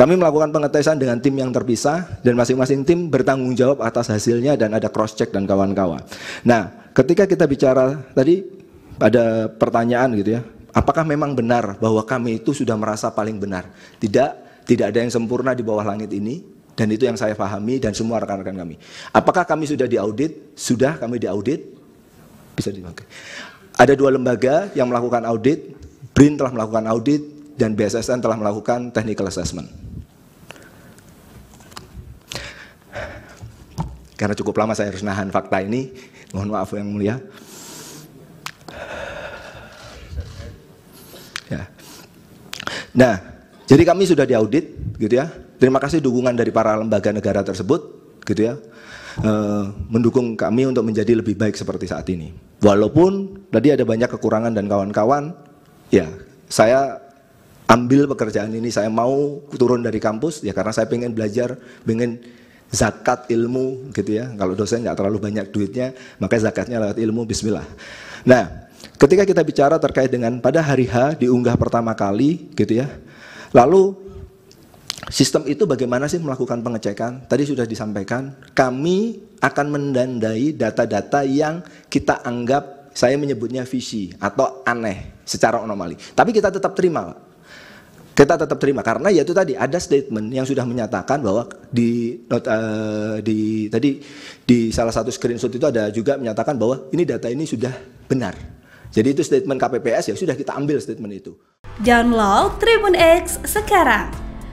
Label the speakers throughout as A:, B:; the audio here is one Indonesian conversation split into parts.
A: Kami melakukan pengetesan dengan tim yang terpisah dan masing-masing tim bertanggung jawab atas hasilnya dan ada cross check dan kawan-kawan. Nah, ketika kita bicara tadi ada pertanyaan gitu ya, apakah memang benar bahwa kami itu sudah merasa paling benar? Tidak, tidak ada yang sempurna di bawah langit ini, dan itu yang saya pahami dan semua rekan-rekan kami. Apakah kami sudah diaudit? Sudah kami diaudit. Bisa dipakai. Ada dua lembaga yang melakukan audit. BRIN telah melakukan audit dan BSSN telah melakukan technical assessment. Karena cukup lama saya harus nahan fakta ini. Mohon maaf yang mulia. Ya. Nah, jadi kami sudah diaudit, gitu ya. Terima kasih dukungan dari para lembaga negara tersebut, gitu ya, e, mendukung kami untuk menjadi lebih baik seperti saat ini. Walaupun tadi ada banyak kekurangan dan kawan-kawan, ya, saya ambil pekerjaan ini, saya mau turun dari kampus, ya karena saya pengen belajar, pengen zakat ilmu gitu ya. Kalau dosen nggak terlalu banyak duitnya, maka zakatnya lewat ilmu bismillah. Nah, ketika kita bicara terkait dengan pada hari H diunggah pertama kali gitu ya. Lalu sistem itu bagaimana sih melakukan pengecekan? Tadi sudah disampaikan, kami akan mendandai data-data yang kita anggap saya menyebutnya visi atau aneh secara anomali. Tapi kita tetap terima, kita tetap terima karena ya itu tadi ada statement yang sudah menyatakan bahwa di not, uh, di tadi di salah satu screenshot itu ada juga menyatakan bahwa ini data ini sudah benar. Jadi itu statement KPPS ya sudah kita ambil statement itu.
B: Download Tribun X sekarang.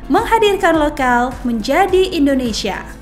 B: Menghadirkan lokal menjadi Indonesia.